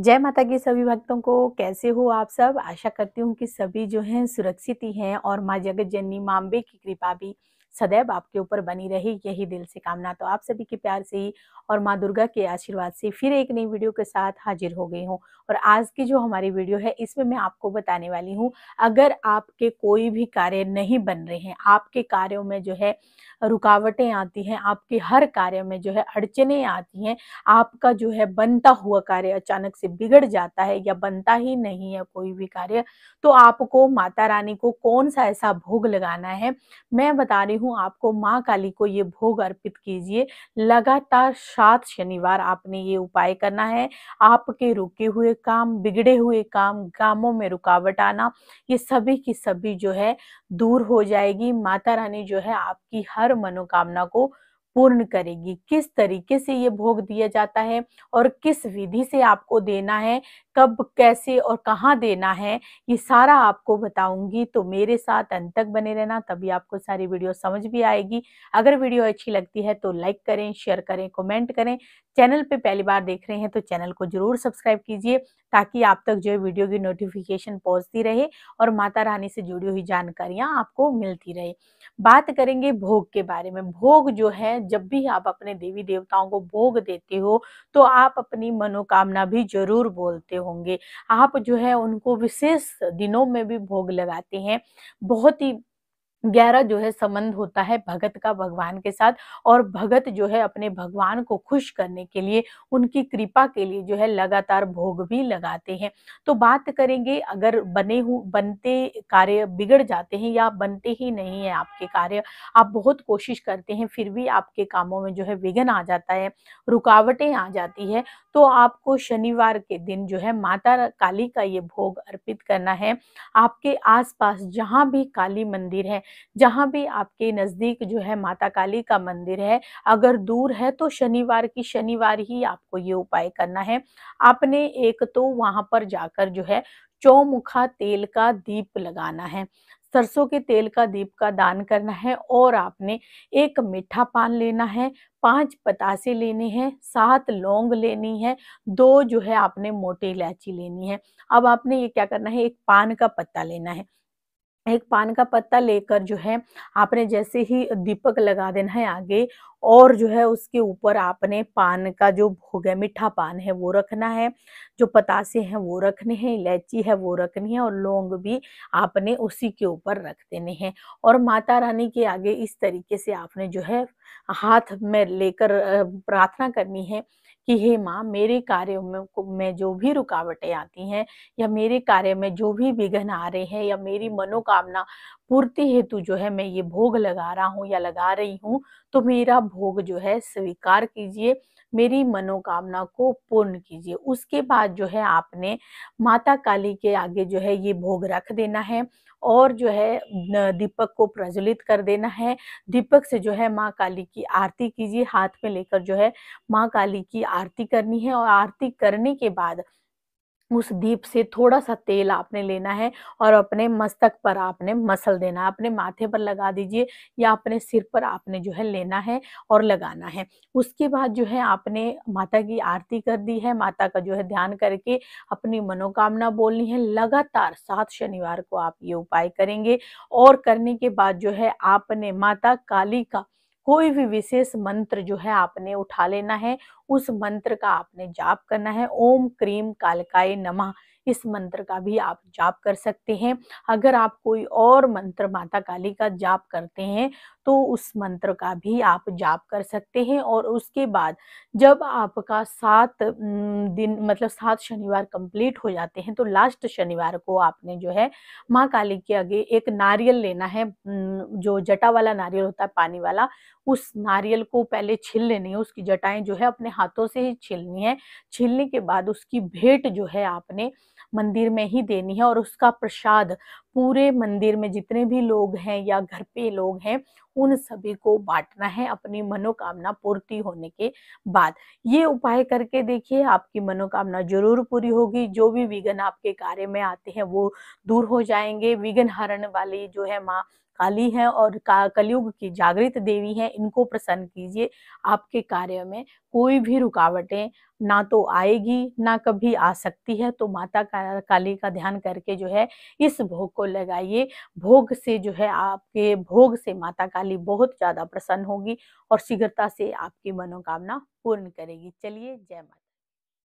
जय माता की सभी भक्तों को कैसे हो आप सब आशा करती हूँ कि सभी जो हैं सुरक्षित ही हैं और माँ जगत जननी माम्बे की कृपा भी सदैव आपके ऊपर बनी रहे यही दिल से कामना तो आप सभी के प्यार से ही और माँ दुर्गा के आशीर्वाद से फिर एक नई वीडियो के साथ हाजिर हो गई हूँ और आज की जो हमारी वीडियो है इसमें मैं आपको बताने वाली हूँ अगर आपके कोई भी कार्य नहीं बन रहे हैं आपके कार्यों में जो है रुकावटें आती हैं आपके हर कार्य में जो है अड़चने आती हैं आपका जो है बनता हुआ कार्य अचानक से बिगड़ जाता है या बनता ही नहीं है कोई भी कार्य तो आपको माता रानी को कौन सा ऐसा भोग लगाना है मैं बता रही हूँ आपको माँ काली को ये भोग अर्पित कीजिए लगातार सात शनिवार आपने ये उपाय करना है आपके रुके हुए काम बिगड़े हुए काम कामों में रुकावट आना ये सभी की सभी जो है दूर हो जाएगी माता रानी जो है आपकी हर मनोकामना को पूर्ण करेगी किस तरीके से ये भोग दिया जाता है और किस विधि से आपको देना है कब कैसे और कहाँ देना है ये सारा आपको बताऊंगी तो मेरे साथ अंत तक बने रहना तभी आपको सारी वीडियो समझ भी आएगी अगर वीडियो अच्छी लगती है तो लाइक करें शेयर करें कमेंट करें चैनल पे पहली बार देख रहे हैं तो चैनल को जरूर सब्सक्राइब कीजिए ताकि आप तक जो है वीडियो की नोटिफिकेशन पहुंचती रहे और माता रानी से जुड़ी हुई जानकारियां आपको मिलती रहे बात करेंगे भोग के बारे में भोग जो है जब भी आप अपने देवी देवताओं को भोग देते हो तो आप अपनी मनोकामना भी जरूर बोलते होंगे आप जो है उनको विशेष दिनों में भी भोग लगाते हैं बहुत ही गहरा जो है संबंध होता है भगत का भगवान के साथ और भगत जो है अपने भगवान को खुश करने के लिए उनकी कृपा के लिए जो है लगातार भोग भी लगाते हैं तो बात करेंगे अगर बने हु बनते कार्य बिगड़ जाते हैं या बनते ही नहीं है आपके कार्य आप बहुत कोशिश करते हैं फिर भी आपके कामों में जो है विघ्न आ जाता है रुकावटें आ जाती है तो आपको शनिवार के दिन जो है माता काली का ये भोग अर्पित करना है आपके आसपास जहाँ भी काली मंदिर है जहाँ भी आपके नज़दीक जो है माता काली का मंदिर है अगर दूर है तो शनिवार की शनिवार ही आपको ये उपाय करना है आपने एक तो वहाँ पर जाकर जो है चौमुखा तेल का दीप लगाना है सरसों के तेल का दीप का दान करना है और आपने एक मीठा पान लेना है पांच पतासे लेने हैं सात लौंग लेनी है दो जो है आपने मोटी इलायची लेनी है अब आपने ये क्या करना है एक पान का पत्ता लेना है एक पान का पत्ता लेकर जो है आपने जैसे ही दीपक लगा देना है आगे और जो है उसके ऊपर आपने पान का जो भोग है मीठा पान है वो रखना है जो पतासे हैं वो रखने हैं इलायची है वो रखनी है और लौंग भी आपने उसी के ऊपर रख देने हैं और माता रानी के आगे इस तरीके से आपने जो है हाथ में लेकर प्रार्थना करनी है कि हे माँ मेरे कार्य में में जो भी रुकावटें आती हैं या मेरे कार्य में जो भी विघ्न आ रहे हैं या मेरी मनोकामना पूर्ति हेतु जो है मैं ये भोग लगा रहा हूँ या लगा रही हूँ तो मेरा भोग जो है स्वीकार कीजिए मेरी मनोकामना को पूर्ण कीजिए उसके बाद जो है आपने माता काली के आगे जो है ये भोग रख देना है और जो है दीपक को प्रज्वलित कर देना है दीपक से जो है माँ काली की आरती कीजिए हाथ में लेकर जो है माँ काली की आरती करनी है और आरती करने के बाद उस दीप से थोड़ा सा तेल आपने लेना है और अपने मस्तक पर आपने मसल देना अपने माथे पर लगा दीजिए या अपने सिर पर आपने जो है लेना है और लगाना है उसके बाद जो है आपने माता की आरती कर दी है माता का जो है ध्यान करके अपनी मनोकामना बोलनी है लगातार सात शनिवार को आप ये उपाय करेंगे और करने के बाद जो है आपने माता काली का कोई भी विशेष मंत्र जो है आपने उठा लेना है उस मंत्र का आपने जाप करना है ओम क्रीम कालकाय नमः इस मंत्र का भी आप जाप कर सकते हैं अगर आप कोई और मंत्र माता काली का जाप करते हैं तो उस मंत्र का भी आप जाप कर सकते हैं और उसके बाद जब आपका सात दिन मतलब सात शनिवार कंप्लीट हो जाते हैं तो लास्ट शनिवार को आपने जो है माँ काली के आगे एक नारियल लेना है जो जटा वाला नारियल होता है पानी वाला उस नारियल को पहले छिल लेनी है उसकी जटाएं जो है अपने हाथों से ही छिलनी है छिलने के बाद उसकी भेंट जो है आपने मंदिर में ही देनी है और उसका प्रसाद पूरे मंदिर में जितने भी लोग हैं या घर पे लोग हैं उन सभी को बांटना है अपनी मनोकामना पूर्ति होने के बाद ये उपाय करके देखिए आपकी मनोकामना जरूर पूरी होगी जो भी विघ्न आपके कार्य में आते हैं वो दूर हो जाएंगे विघ्न हरण वाली जो है माँ काली हैं और का, कलयुग की जागृत देवी हैं इनको प्रसन्न कीजिए आपके कार्य में कोई भी रुकावटें ना तो आएगी ना कभी आ सकती है तो माता काली का ध्यान करके जो है इस भोग को लगाइए भोग से जो है आपके भोग से माता काली बहुत ज़्यादा प्रसन्न होगी और शीघ्रता से आपकी मनोकामना पूर्ण करेगी चलिए जय माता